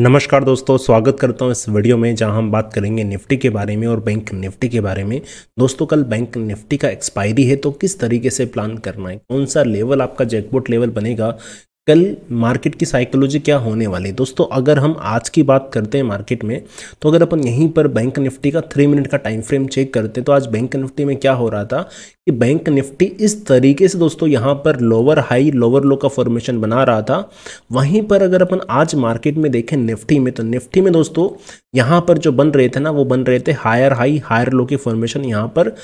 नमस्कार दोस्तों स्वागत करता हूं इस वीडियो में जहां हम बात करेंगे निफ्टी के बारे में और बैंक निफ्टी के बारे में दोस्तों कल बैंक निफ्टी का एक्सपायरी है तो किस तरीके से प्लान करना है कौन सा लेवल आपका जैकपॉट लेवल बनेगा कल मार्केट की साइकोलॉजी क्या होने वाली है दोस्तों अगर हम आज की बात करते हैं मार्केट में तो अगर अपन यहीं पर बैंक निफ्टी का थ्री मिनट का टाइम फ्रेम चेक करते हैं तो आज बैंक निफ्टी में क्या हो रहा था कि बैंक निफ्टी इस तरीके से दोस्तों यहाँ पर लोअर हाई लोअर लो का फॉर्मेशन बना रहा था वहीं पर अगर अपन आज मार्केट में देखें निफ्टी में तो निफ्टी में दोस्तों यहाँ पर जो बन रहे थे ना वो बन रहे थे हायर हाई हायर लो के फॉर्मेशन यहाँ पर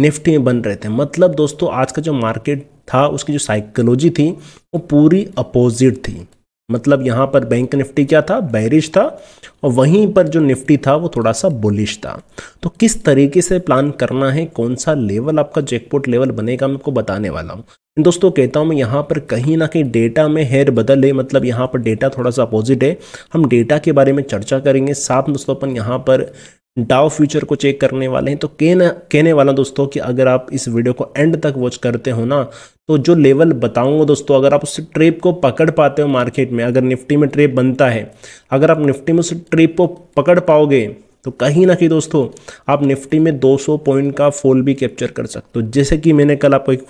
निफ्टी में बन रहे थे मतलब दोस्तों आज का जो मार्केट था उसकी जो साइकोलॉजी थी वो पूरी अपोजिट थी मतलब यहाँ पर बैंक निफ्टी क्या था बैरिश था और वहीं पर जो निफ्टी था वो थोड़ा सा बुलिश था तो किस तरीके से प्लान करना है कौन सा लेवल आपका जैकपोट लेवल बनेगा मैं आपको बताने वाला हूँ दोस्तों कहता हूँ मैं यहाँ पर कहीं ना कहीं डेटा में हेर बदल है मतलब यहाँ पर डेटा थोड़ा सा अपोजिट है हम डेटा के बारे में चर्चा करेंगे साथ दोस्तों अपन यहाँ पर डाओ फ्यूचर को चेक करने वाले हैं तो कहना कहने वाला दोस्तों कि अगर आप इस वीडियो को एंड तक वॉच करते हो ना तो जो लेवल बताऊंगा दोस्तों अगर आप उस ट्रेप को पकड़ पाते हो मार्केट में अगर निफ्टी में ट्रेप बनता है अगर आप निफ्टी में उस ट्रेप को पकड़ पाओगे तो कहीं ना कहीं दोस्तों आप निफ्टी में 200 पॉइंट का फॉल भी कैप्चर कर सकते हो जैसे कि मैंने कल आपको एक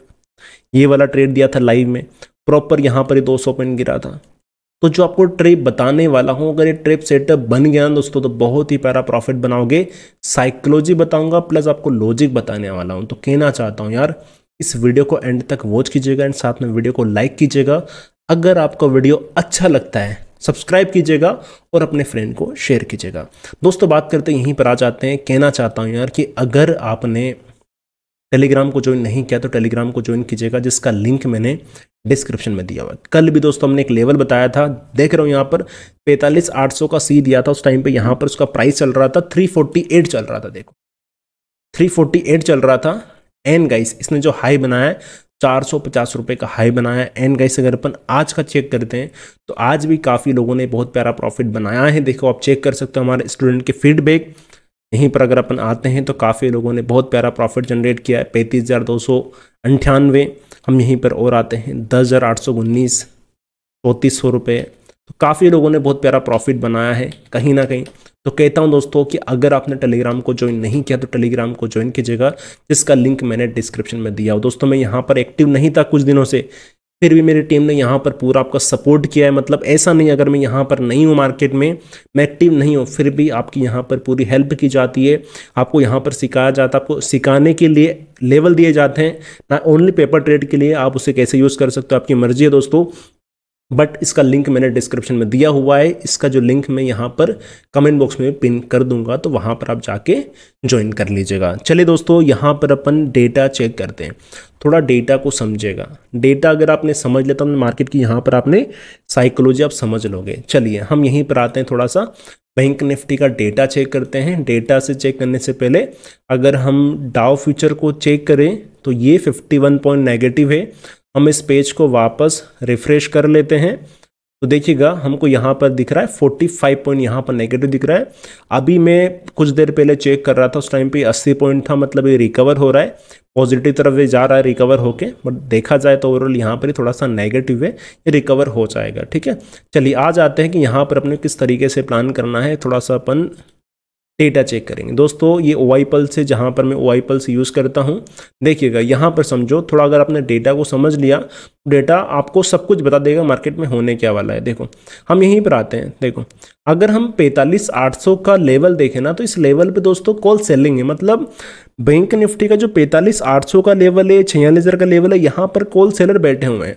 ये वाला ट्रेड दिया था लाइव में प्रॉपर यहाँ पर ही 200 पॉइंट गिरा था तो जो आपको ट्रिप बताने वाला हूँ अगर ये ट्रिप सेटअप बन गया ना दोस्तों तो बहुत ही प्यारा प्रॉफिट बनाओगे साइकोलॉजी बताऊंगा प्लस आपको लॉजिक बताने वाला हूँ तो कहना चाहता हूँ यार इस वीडियो को एंड तक वॉच कीजिएगा एंड साथ में वीडियो को लाइक कीजिएगा अगर आपको वीडियो अच्छा लगता है सब्सक्राइब कीजिएगा और अपने फ्रेंड को शेयर कीजिएगा दोस्तों बात करते यहीं पर आ जाते हैं कहना चाहता हूँ यार कि अगर आपने टेलीग्राम को ज्वाइन नहीं किया तो टेलीग्राम को ज्वाइन कीजिएगा जिसका लिंक मैंने डिस्क्रिप्शन में दिया हुआ है कल भी दोस्तों हमने एक लेवल बताया था देख रहा हूँ यहाँ पर पैंतालीस आठ सौ का सी दिया था उस टाइम पे यहाँ पर उसका प्राइस चल रहा था थ्री फोर्टी एट चल रहा था देखो थ्री फोर्टी एट चल रहा था एन गाइस इसने जो हाई बनाया चार सौ पचास रुपये का हाई बनाया एन गाइस अगर अपन आज का चेक करते हैं तो आज भी काफ़ी लोगों ने बहुत प्यारा प्रॉफिट बनाया है देखो आप चेक कर सकते हो हमारे स्टूडेंट के फीडबैक यहीं पर अगर अपन आते हैं तो काफ़ी लोगों ने बहुत प्यारा प्रॉफिट जनरेट किया है पैंतीस हज़ार दो सौ अंठानवे हम यहीं पर और आते हैं दस हज़ार आठ सौ उन्नीस चौंतीस सौ रुपये तो काफ़ी लोगों ने बहुत प्यारा प्रॉफिट बनाया है कहीं ना कहीं तो कहता हूं दोस्तों कि अगर आपने टेलीग्राम को ज्वाइन नहीं किया तो टेलीग्राम को ज्वाइन कीजिएगा जिसका लिंक मैंने डिस्क्रिप्शन में दिया हो दोस्तों मैं यहाँ पर एक्टिव नहीं था कुछ दिनों से फिर भी मेरी टीम ने यहाँ पर पूरा आपका सपोर्ट किया है मतलब ऐसा नहीं अगर मैं यहाँ पर नहीं हूँ मार्केट में मैं एक्टिव नहीं हूँ फिर भी आपकी यहाँ पर पूरी हेल्प की जाती है आपको यहाँ पर सिखाया जाता है आपको सिखाने के लिए लेवल दिए जाते हैं ना ओनली पेपर ट्रेड के लिए आप उसे कैसे यूज़ कर सकते हो आपकी मर्जी है दोस्तों बट इसका लिंक मैंने डिस्क्रिप्शन में दिया हुआ है इसका जो लिंक मैं यहाँ पर कमेंट बॉक्स में पिन कर दूंगा तो वहाँ पर आप जाके ज्वाइन कर लीजिएगा चलिए दोस्तों यहाँ पर अपन डेटा चेक करते हैं थोड़ा डेटा को समझेगा डेटा अगर आपने समझ लिया तो मार्केट की यहाँ पर आपने साइकोलॉजी आप समझ लोगे चलिए हम यहीं पर आते हैं थोड़ा सा बैंक निफ्टी का डेटा चेक करते हैं डेटा से चेक करने से पहले अगर हम डाव फ्यूचर को चेक करें तो ये फिफ्टी पॉइंट नेगेटिव है हम इस पेज को वापस रिफ्रेश कर लेते हैं तो देखिएगा हमको यहाँ पर दिख रहा है 45 पॉइंट यहाँ पर नेगेटिव दिख रहा है अभी मैं कुछ देर पहले चेक कर रहा था उस टाइम पे 80 पॉइंट था मतलब ये रिकवर हो रहा है पॉजिटिव तरफ ये जा रहा है रिकवर होके बट देखा जाए तो ओवरऑल यहाँ पर ही थोड़ा सा नेगेटिव है ये रिकवर हो जाएगा ठीक है चलिए आ जाते हैं कि यहाँ पर अपने किस तरीके से प्लान करना है थोड़ा सा अपन डेटा चेक करेंगे दोस्तों ये ओ आई पल्स है जहाँ पर मैं ओ आई पल्स यूज़ करता हूँ देखिएगा यहाँ पर समझो थोड़ा अगर आपने डेटा को समझ लिया डेटा आपको सब कुछ बता देगा मार्केट में होने क्या वाला है देखो हम यहीं पर आते हैं देखो अगर हम पैंतालीस आठ सौ का लेवल देखें ना तो इस लेवल पे दोस्तों कॉल सेलिंग है मतलब बैंक निफ्टी का जो पैंतालीस आठ सौ का लेवल है छियालीस हज़ार का लेवल है यहाँ पर कॉल सेलर बैठे हुए हैं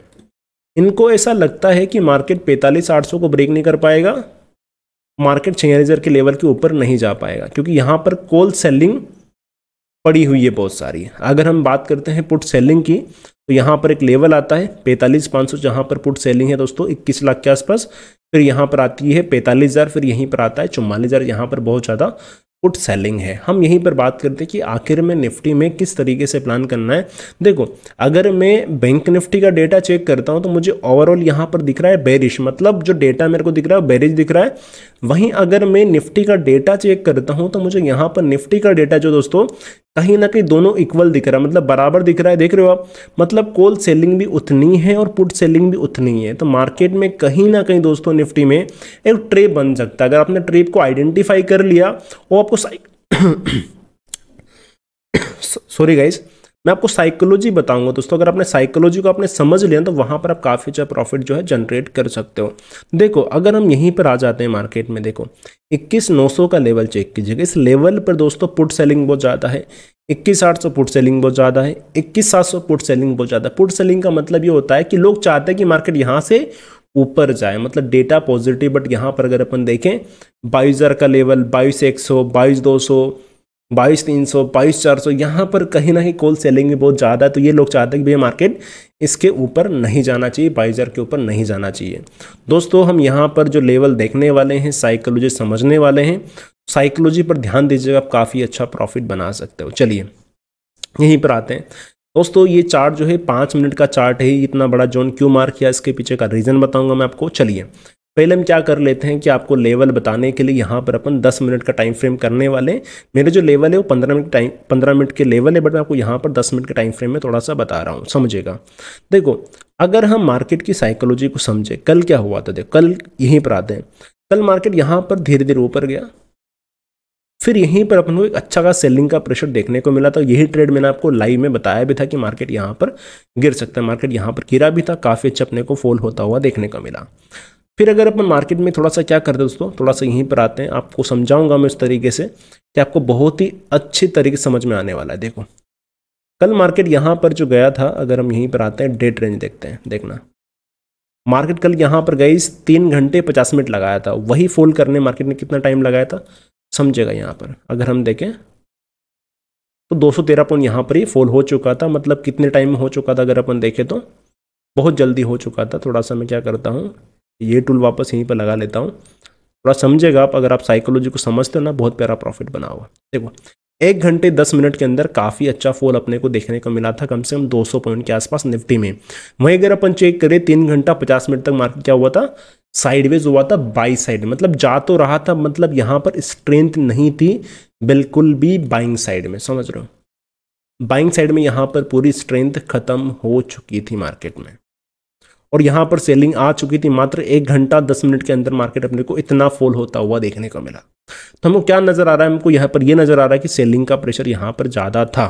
इनको ऐसा लगता है कि मार्केट पैंतालीस आठ सौ को ब्रेक नहीं कर पाएगा मार्केट छियालीस के लेवल के ऊपर नहीं जा पाएगा क्योंकि यहाँ पर कोल सेलिंग पड़ी हुई है बहुत सारी अगर हम बात करते हैं पुट सेलिंग की तो यहाँ पर एक लेवल आता है पैंतालीस पाँच सौ जहाँ पर पुट सेलिंग है दोस्तों इक्कीस लाख के आसपास फिर यहाँ पर आती है पैंतालीस हज़ार फिर यहीं पर आता है चुम्बालीस हज़ार यहाँ पर बहुत ज़्यादा पुट सेलिंग है हम यहीं पर बात करते हैं कि आखिर में निफ्टी में किस तरीके से प्लान करना है देखो अगर मैं बैंक निफ्टी का डेटा चेक करता हूं तो मुझे ओवरऑल यहां पर दिख रहा है बेरिश मतलब जो डेटा मेरे को दिख रहा है बेरिश दिख रहा है वहीं अगर मैं निफ्टी का डेटा चेक करता हूं तो मुझे यहां पर निफ्टी का डेटा जो दोस्तों कहीं ना कहीं दोनों इक्वल दिख रहा है मतलब बराबर दिख रहा है देख रहे हो आप मतलब कोल सेलिंग भी उतनी है और पुट सेलिंग भी उतनी है तो मार्केट में कहीं ना कहीं दोस्तों निफ्टी में एक ट्रेप बन सकता है अगर आपने ट्रेप को आइडेंटिफाई कर लिया वो आपको सॉरी गाइज़ मैं आपको साइकोलॉजी बताऊंगा दोस्तों अगर आपने साइकोलॉजी को आपने समझ लिया तो वहाँ पर आप काफ़ी अच्छा प्रॉफिट जो है जनरेट कर सकते हो देखो अगर हम यहीं पर आ जाते हैं मार्केट में देखो इक्कीस नौ सौ का लेवल चेक कीजिएगा इस लेवल पर दोस्तों पुट सेलिंग बहुत ज़्यादा है इक्कीस आठ सौ पुट सेलिंग बहुत ज़्यादा है इक्कीस सात सौ पुट सेलिंग बहुत ज़्यादा पुट सेलिंग का मतलब ये होता है कि लोग चाहते हैं कि मार्केट यहाँ से ऊपर जाए मतलब डेटा पॉजिटिव बट यहाँ पर अगर अपन देखें बाईस हज़ार का लेवल बाईस एक सौ बाईस दो सौ बाईस तीन सौ बाईस चार सौ यहाँ पर कहीं ना कहीं कॉल सेलिंग भी बहुत ज़्यादा है तो ये लोग चाहते हैं कि भैया मार्केट इसके ऊपर नहीं जाना चाहिए बाईस हज़ार के ऊपर नहीं जाना चाहिए दोस्तों हम यहाँ पर जो लेवल देखने वाले हैं साइकोलॉजी समझने वाले हैं साइकोलॉजी पर ध्यान दीजिएगा आप काफ़ी अच्छा प्रॉफिट बना सकते हो चलिए यहीं पर आते हैं दोस्तों ये चार्ट जो है पाँच मिनट का चार्ट है इतना बड़ा जोन क्यों मार्क किया इसके पीछे का रीज़न बताऊंगा मैं आपको चलिए पहले हम क्या कर लेते हैं कि आपको लेवल बताने के लिए यहाँ पर अपन 10 मिनट का टाइम फ्रेम करने वाले मेरे जो लेवल है वो 15 मिनट टाइम पंद्रह मिनट के लेवल है बट मैं आपको यहाँ पर 10 मिनट के टाइम फ्रेम में थोड़ा सा बता रहा हूँ समझेगा देखो अगर हम मार्केट की साइकोलॉजी को समझे कल क्या हुआ था देखो कल यहीं पर आते हैं कल मार्केट यहाँ पर धीरे धीरे ऊपर गया फिर यहीं पर अपन को एक अच्छा खास सेलिंग का प्रेशर देखने को मिला था यही ट्रेड मैंने आपको लाइव में बताया भी था कि मार्केट यहाँ पर गिर सकता है मार्केट यहाँ पर गिरा भी था काफ़ी अच्छा अपने को फॉल होता हुआ देखने को मिला फिर अगर अपन मार्केट में थोड़ा सा क्या करते हैं दोस्तों थोड़ा सा यहीं पर आते हैं आपको समझाऊंगा मैं उस तरीके से कि आपको बहुत ही अच्छे तरीके से समझ में आने वाला है देखो कल मार्केट यहाँ पर जो गया था अगर हम यहीं पर आते हैं डेट रेंज देखते हैं देखना मार्केट कल यहाँ पर गई तीन घंटे पचास मिनट लगाया था वही फोल्ड करने मार्केट ने कितना टाइम लगाया था समझेगा यहाँ पर अगर हम देखें तो दो पॉइंट यहाँ पर ही फोल हो चुका था मतलब कितने टाइम में हो चुका था अगर अपन देखें तो बहुत जल्दी हो चुका था थोड़ा सा मैं क्या करता हूँ ये टूल वापस यहीं पर लगा लेता हूँ थोड़ा समझेगा आप अगर आप साइकोलॉजी को समझते हो ना बहुत प्यारा प्रॉफिट बना हुआ देखो एक घंटे दस मिनट के अंदर काफ़ी अच्छा फॉल अपने को देखने को मिला था कम से कम 200 पॉइंट के आसपास निफ्टी में वहीं अगर अपन चेक करें तीन घंटा पचास मिनट तक मार्केट क्या हुआ था साइडवेज हुआ था बाई साइड मतलब जा तो रहा था मतलब यहाँ पर स्ट्रेंथ नहीं थी बिल्कुल भी बाइंग साइड में समझ रहे हो बाइंग साइड में यहाँ पर पूरी स्ट्रेंथ खत्म हो चुकी थी मार्केट में और यहाँ पर सेलिंग आ चुकी थी मात्र एक घंटा दस मिनट के अंदर मार्केट अपने को इतना फॉल होता हुआ देखने को मिला तो हमको क्या नज़र आ रहा है हमको यहाँ पर यह नज़र आ रहा है कि सेलिंग का प्रेशर यहाँ पर ज़्यादा था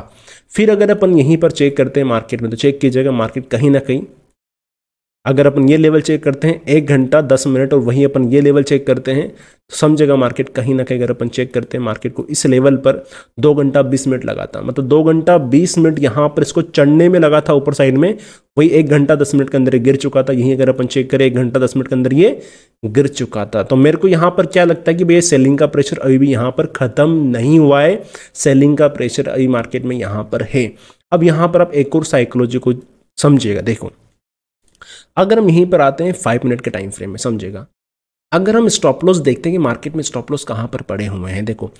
फिर अगर अपन यहीं पर चेक करते हैं मार्केट में तो चेक कीजिएगा मार्केट कहीं ना कहीं अगर अपन ये लेवल चेक करते हैं एक घंटा दस मिनट और वहीं अपन ये लेवल चेक करते हैं तो समझेगा मार्केट कहीं ना कहीं अगर अपन चेक करते हैं मार्केट को इस लेवल पर दो घंटा बीस मिनट लगा था मतलब दो घंटा बीस मिनट यहाँ पर इसको चढ़ने में लगा था ऊपर साइड में वही एक घंटा दस मिनट के अंदर गिर चुका था यहीं अगर अपन चेक करें एक घंटा दस मिनट के अंदर ये गिर चुका था तो मेरे को यहाँ पर क्या लगता है कि भैया सेलिंग का प्रेशर अभी भी यहाँ पर ख़त्म नहीं हुआ है सेलिंग का प्रेशर अभी मार्केट में यहाँ पर है अब यहाँ पर आप एक और साइकोलॉजी को समझिएगा देखो अगर हम यहीं पर आते हैं फाइव मिनट के टाइम फ्रेम में समझेगा अगर हम स्टॉप लॉस देखते हैं कि मार्केट में स्टॉप लॉस कहाँ पर पड़े हुए हैं देखो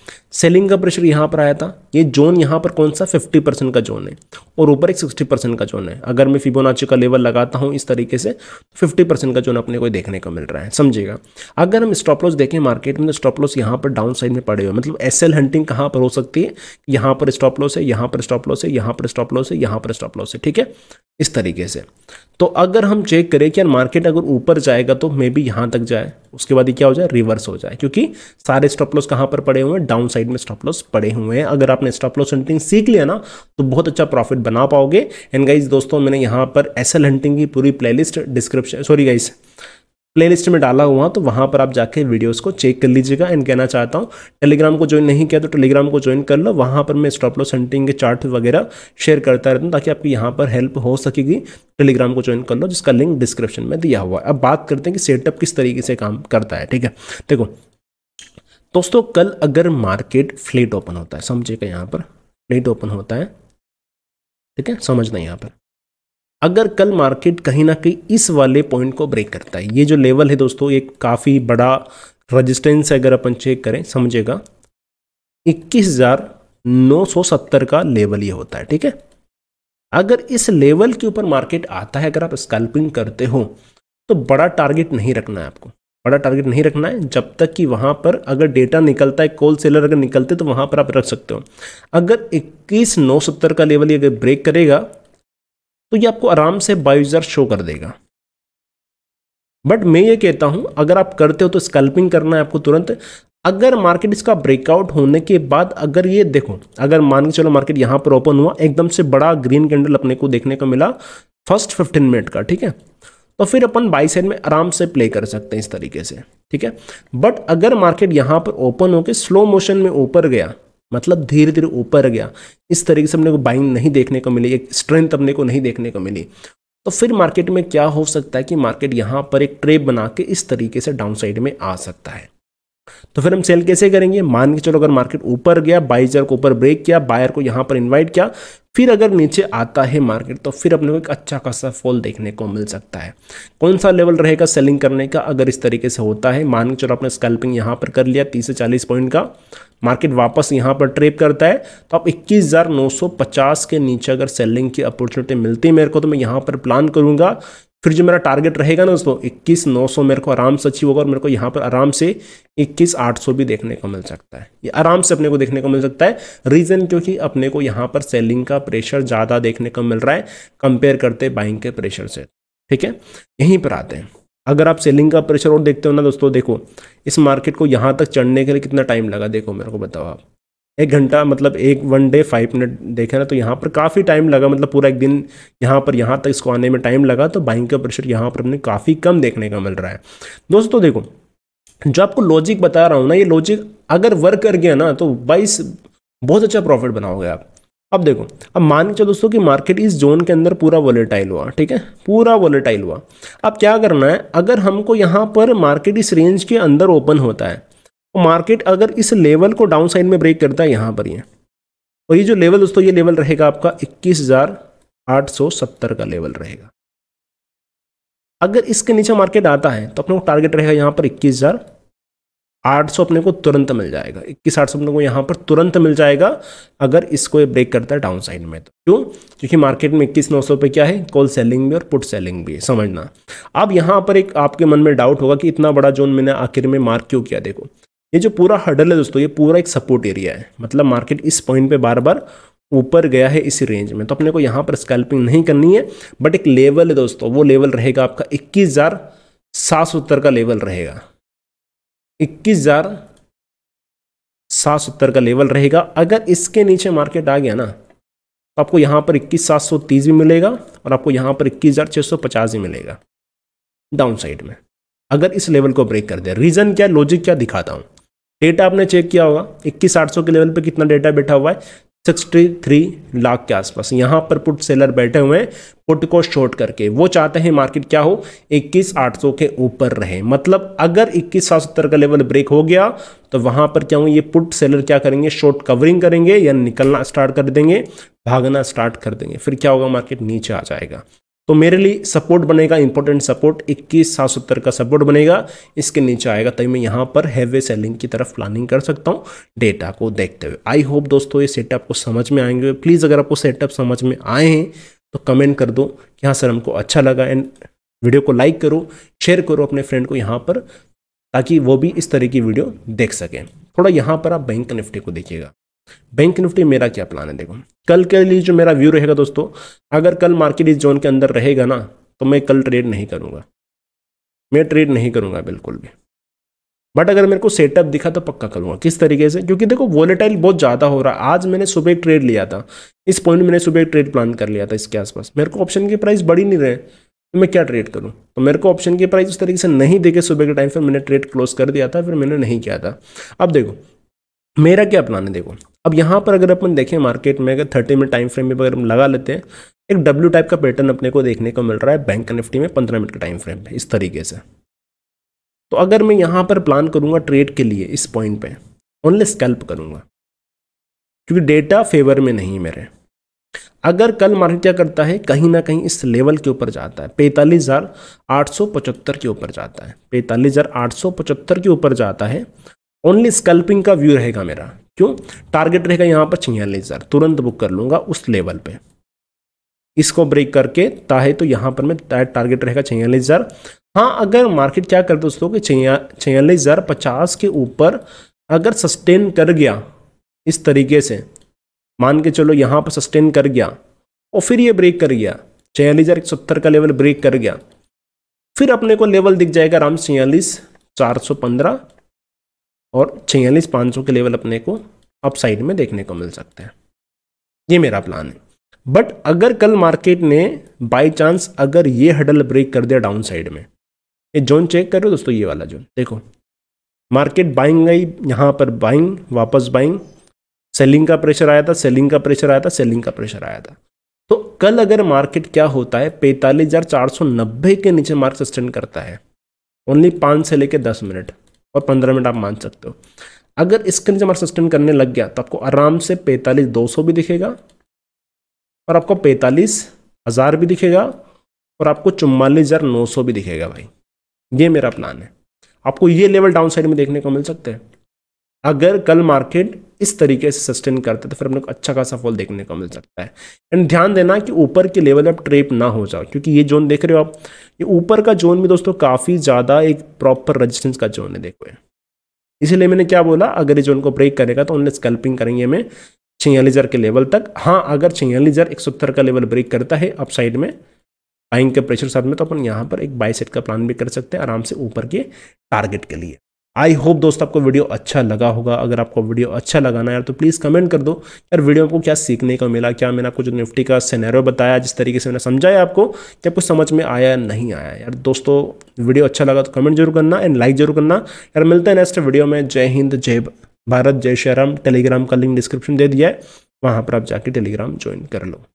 सेलिंग का प्रेशर यहाँ पर आया था ये जोन यहाँ पर कौन सा फिफ्टी परसेंट का जोन है और ऊपर एक सिक्सटी परसेंट का जोन है अगर मैं फिबोनाची का लेवल लगाता हूँ इस तरीके से फिफ्टी तो परसेंट का जोन अपने को देखने को मिल रहा है समझेगा अगर हम स्टॉप लॉस देखें मार्केट में तो स्टॉप लॉस यहाँ पर डाउन साइड में पड़े हुए मतलब एस एल हंटिंग कहाँ पर हो सकती है यहाँ पर स्टॉप लॉस है यहाँ पर स्टॉप लॉस है यहाँ पर स्टॉप लॉस है यहाँ पर स्टॉप लॉस है ठीक है इस तरीके से तो अगर हम चेक करें कि यार मार्केट अगर ऊपर जाएगा तो मे बी यहाँ तक जाए उसके बाद ये क्या हो जाए रिवर्स हो जाए क्योंकि सारे स्टॉप लॉस कहाँ पर पड़े हुए हैं डाउन साइड में स्टॉप लॉस पड़े हुए हैं अगर आप आपने स्टॉप लॉस हंटिंग सीख लिया ना तो बहुत अच्छा प्रॉफिट बना पाओगे एंड गाइज दोस्तों मैंने यहाँ पर एस हंटिंग की पूरी playlist description sorry guys playlist में डाला हुआ तो वहाँ पर आप जाके वीडियोस को चेक कर लीजिएगा एंड कहना चाहता हूँ टेलीग्राम को ज्वाइन नहीं किया तो टेलीग्राम को ज्वाइन कर लो वहाँ पर मैं स्टॉप लॉस हंटिंग के चार्ट वगैरह शेयर करता रहता हूँ ताकि आपकी यहाँ पर हेल्प हो सकेगी टेलीग्राम को ज्वाइन कर लो जिसका लिंक डिस्क्रिप्शन में दिया हुआ है अब बात करते हैं कि सेटअप किस तरीके से काम करता है ठीक है देखो दोस्तों कल अगर मार्केट फ्लेट ओपन होता है समझेगा यहाँ पर फ्लेट ओपन होता है ठीक है समझना यहाँ पर अगर कल मार्केट कहीं ना कहीं इस वाले पॉइंट को ब्रेक करता है ये जो लेवल है दोस्तों एक काफ़ी बड़ा रजिस्टेंस अगर अपन चेक करें समझेगा 21,970 का लेवल ये होता है ठीक है अगर इस लेवल के ऊपर मार्केट आता है अगर आप स्कैल्पिंग करते हो तो बड़ा टारगेट नहीं रखना है आपको बड़ा टारगेट नहीं रखना है जब तक कि वहाँ पर अगर डेटा निकलता है कोल सेलर अगर निकलते तो वहाँ पर आप रख सकते हो अगर इक्कीस नौ सत्तर का लेवल ये अगर ब्रेक करेगा तो ये आपको आराम से बाईस शो कर देगा बट मैं ये कहता हूँ अगर आप करते हो तो स्कल्पिंग करना है आपको तुरंत अगर मार्केट इसका ब्रेकआउट होने के बाद अगर ये देखो अगर मान के चलो मार्केट यहाँ पर ओपन हुआ एकदम से बड़ा ग्रीन कैंडल अपने को देखने को मिला फर्स्ट फिफ्टीन मिनट का ठीक है तो फिर अपन बाई साइड में आराम से प्ले कर सकते हैं इस तरीके से ठीक है बट अगर मार्केट यहाँ पर ओपन होकर स्लो मोशन में ऊपर गया मतलब धीरे धीरे ऊपर गया इस तरीके से अपने को बाइंग नहीं देखने को मिली एक स्ट्रेंथ अपने को नहीं देखने को मिली तो फिर मार्केट में क्या हो सकता है कि मार्केट यहाँ पर एक ट्रेप बना के इस तरीके से डाउन साइड में आ सकता है तो फिर हम सेल कैसे करेंगे मान के चलो अगर मार्केट ऊपर गया बाइजर को ऊपर ब्रेक किया बायर को यहाँ पर इन्वाइट किया फिर अगर नीचे आता है मार्केट तो फिर अपने को एक अच्छा खासा फॉल देखने को मिल सकता है कौन सा लेवल रहेगा सेलिंग करने का अगर इस तरीके से होता है मान के चलो आपने स्कैल्पिंग यहाँ पर कर लिया तीस से चालीस पॉइंट का मार्केट वापस यहाँ पर ट्रेप करता है तो आप 21,950 के नीचे अगर सेलिंग की अपॉर्चुनिटी मिलती है मेरे को तो मैं यहाँ पर प्लान करूँगा फिर जो मेरा टारगेट रहेगा ना दोस्तों इक्कीस नौ सौ मेरे को आराम से अच्छी होगा और मेरे को यहाँ पर आराम से इक्कीस आठ सौ भी देखने को मिल सकता है ये आराम से अपने को देखने को मिल सकता है रीज़न क्योंकि अपने को यहाँ पर सेलिंग का प्रेशर ज़्यादा देखने को मिल रहा है कंपेयर करते बाइंग के प्रेशर से ठीक है यहीं पर आते हैं अगर आप सेलिंग का प्रेशर और देखते हो ना दोस्तों देखो इस मार्केट को यहाँ तक चढ़ने के लिए कितना टाइम लगा देखो मेरे को बताओ आप एक घंटा मतलब एक वन डे फाइव मिनट देखे ना तो यहाँ पर काफ़ी टाइम लगा मतलब पूरा एक दिन यहाँ पर यहाँ तक इसको आने में टाइम लगा तो बाइंग का प्रेशर यहाँ पर हमने काफ़ी कम देखने का मिल रहा है दोस्तों देखो जो आपको लॉजिक बता रहा हूँ ना ये लॉजिक अगर वर्क कर गया ना तो बाईस बहुत अच्छा प्रॉफिट बनाओगे आप अब देखो अब मान के चलो दोस्तों कि मार्केट इस जोन के अंदर पूरा वोलेटाइल हुआ ठीक है पूरा वोलेटाइल हुआ अब क्या करना है अगर हमको यहाँ पर मार्केट इस रेंज के अंदर ओपन होता है मार्केट अगर इस लेवल को डाउन साइड में ब्रेक करता है यहाँ पर ये और ये जो लेवल दोस्तों ये लेवल रहेगा आपका 21,870 का लेवल रहेगा अगर इसके नीचे मार्केट आता है तो अपने को टारगेट रहेगा यहाँ पर 21,800 अपने को तुरंत मिल जाएगा 21,800 अपने को यहाँ पर तुरंत मिल जाएगा अगर इसको ये ब्रेक करता है डाउन साइड में तो क्यों क्योंकि मार्केट में इक्कीस नौ सौ पे क्या है कॉल सेलिंग भी और पुट सेलिंग भी है समझना अब यहाँ पर एक आपके मन में डाउट होगा कि इतना बड़ा जोन मैंने आखिर में मार्क क्यों किया देखो ये जो पूरा हडल है दोस्तों ये पूरा एक सपोर्ट एरिया है मतलब मार्केट इस पॉइंट पे बार बार ऊपर गया है इसी रेंज में तो अपने को यहाँ पर स्कैल्पिंग नहीं करनी है बट एक लेवल है दोस्तों वो लेवल रहेगा आपका इक्कीस हज़ार सात सौ सत्तर का लेवल रहेगा इक्कीस हज़ार सात सौ सत्तर का लेवल रहेगा अगर इसके नीचे मार्केट आ गया ना तो आपको यहाँ पर इक्कीस सात सौ तीस भी मिलेगा और आपको यहाँ पर इक्कीस हज़ार छः सौ पचास भी मिलेगा डाउन साइड में अगर इस लेवल को ब्रेक कर दे रीज़न क्या लॉजिक क्या दिखाता हूँ डेटा आपने चेक किया होगा इक्कीस आठ सौ के लेवल पे कितना डेटा बैठा हुआ है सिक्सटी थ्री लाख के आसपास यहाँ पर पुट सेलर बैठे हुए हैं पुट को शॉर्ट करके वो चाहते हैं मार्केट क्या हो इक्कीस आठ सौ के ऊपर रहे मतलब अगर इक्कीस सात सत्तर का लेवल ब्रेक हो गया तो वहाँ पर क्या हो ये पुट सेलर क्या करेंगे शॉर्ट कवरिंग करेंगे या निकलना स्टार्ट कर देंगे भागना स्टार्ट कर देंगे फिर क्या होगा मार्केट नीचे आ जाएगा तो मेरे लिए सपोर्ट बनेगा इंपॉर्टेंट सपोर्ट इक्कीस सात सत्तर का सपोर्ट बनेगा इसके नीचे आएगा तभी मैं यहाँ पर हैवे सेलिंग की तरफ प्लानिंग कर सकता हूँ डेटा को देखते हुए आई होप दोस्तों ये सेटअप को समझ में आएंगे प्लीज़ अगर आपको सेटअप समझ में आए हैं तो कमेंट कर दो कि हाँ सर हमको अच्छा लगा एंड वीडियो को लाइक करो शेयर करो अपने फ्रेंड को यहाँ पर ताकि वो भी इस तरह की वीडियो देख सकें थोड़ा यहाँ पर आप बैंक निफ्टी को देखिएगा बैंक निफ्टी मेरा क्या प्लान है देखो कल के लिए जो मेरा व्यू रहेगा दोस्तों अगर कल मार्केट इस जोन के अंदर रहेगा ना तो मैं कल ट्रेड नहीं करूँगा मैं ट्रेड नहीं करूँगा बिल्कुल भी बट अगर मेरे को सेटअप दिखा तो पक्का करूँगा किस तरीके से क्योंकि देखो वॉलेटाइल बहुत ज़्यादा हो रहा है आज मैंने सुबह एक ट्रेड लिया था इस पॉइंट मैंने सुबह एक ट्रेड प्लान कर लिया था इसके आसपास मेरे को ऑप्शन की प्राइस बढ़ी नहीं रहे तो मैं क्या ट्रेड करूँ तो मेरे को ऑप्शन की प्राइस उस तरीके से नहीं देखे सुबह के टाइम फिर मैंने ट्रेड क्लोज कर दिया था फिर मैंने नहीं किया था अब देखो मेरा क्या प्लान है देखो अब यहाँ पर अगर अपन देखें मार्केट में अगर थर्टी मिनट टाइम फ्रेम में अगर हम लगा लेते हैं एक डब्ल्यू टाइप का पैटर्न अपने को देखने को मिल रहा है बैंक निफ्टी में पंद्रह मिनट के टाइम फ्रेम पर इस तरीके से तो अगर मैं यहाँ पर प्लान करूँगा ट्रेड के लिए इस पॉइंट पर ओनली स्कैल्प करूँगा क्योंकि डेटा फेवर में नहीं मेरे अगर कल मार्केट क्या करता है कहीं ना कहीं इस लेवल के ऊपर जाता है पैंतालीस हज़ार आठ सौ पचहत्तर के ऊपर जाता है पैंतालीस हज़ार आठ सौ पचहत्तर के ऊपर जाता है ओनली स्कल्पिंग का व्यू रहेगा मेरा क्यों टारगेट रहेगा यहाँ पर छियालीस हज़ार तुरंत बुक कर लूँगा उस लेवल पे इसको ब्रेक करके ताहे तो यहाँ पर मैं टारगेट रहेगा छियालीस हज़ार हाँ अगर मार्केट क्या कर दोस्तों कि छियालीस हज़ार पचास के ऊपर अगर सस्टेन कर गया इस तरीके से मान के चलो यहाँ पर सस्टेन कर गया और फिर ये ब्रेक कर गया छियालीस हज़ार एक सत्तर का लेवल ब्रेक कर गया फिर अपने को लेवल दिख जाएगा आराम छियालीस चार सौ पंद्रह और छियालीस पाँच सौ के लेवल अपने को अपसाइड में देखने को मिल सकते हैं ये मेरा प्लान है बट अगर कल मार्केट ने बाई चांस अगर ये हडल ब्रेक कर दिया डाउन साइड में ये जोन चेक करो दोस्तों ये वाला जोन देखो मार्केट बाइंग गई यहाँ पर बाइंग वापस बाइंग सेलिंग का प्रेशर आया था सेलिंग का प्रेशर आया था सेलिंग का प्रेशर आया था तो कल अगर मार्केट क्या होता है पैंतालीस के नीचे मार्क सस्टेंड करता है ओनली पाँच से लेकर दस मिनट और पंद्रह मिनट आप मान सकते हो अगर इसके नीचे हमारा सस्टेन करने लग गया तो आपको आराम से पैंतालीस दो सौ भी दिखेगा और आपको पैंतालीस हज़ार भी दिखेगा और आपको चुम्बालीस हज़ार नौ सौ भी दिखेगा भाई ये मेरा प्लान है आपको ये लेवल डाउन साइड में देखने को मिल सकते हैं अगर कल मार्केट इस तरीके से सस्टेन करता है तो फिर हम लोग अच्छा खासा फॉल देखने को मिल सकता है एंड ध्यान देना कि ऊपर के लेवल आप ट्रेप ना हो जाओ क्योंकि ये जोन देख रहे हो आप ये ऊपर का जोन भी दोस्तों काफ़ी ज़्यादा एक प्रॉपर रजिस्टेंस का जोन है देखो इसीलिए मैंने क्या बोला अगर ये जोन को ब्रेक करेगा तो उन्हें स्कल्पिंग करेंगे हमें छियालीस के लेवल तक हाँ अगर छियालीस हज़ार का लेवल ब्रेक करता है अप साइड में बाइंग के प्रेशर साथ में तो अपन यहाँ पर एक बाई सेट का प्लान भी कर सकते हैं आराम से ऊपर के टारगेट के लिए आई होप दोस्त आपको वीडियो अच्छा लगा होगा अगर आपको वीडियो अच्छा लगाना है यार तो प्लीज़ कमेंट कर दो यार वीडियो को क्या सीखने को मिला क्या मैंने आपको जो निफ्टी का सिनेरियो बताया जिस तरीके से मैंने समझाया आपको क्या कुछ समझ में आया नहीं आया यार दोस्तों वीडियो अच्छा लगा तो कमेंट जरूर करना एंड लाइक जरूर करना यार मिलते हैं नेक्स्ट वीडियो में जय हिंद जय भारत जय श्री टेलीग्राम का लिंक डिस्क्रिप्शन दे दिया है वहाँ पर आप जाके टेलीग्राम ज्वाइन कर लो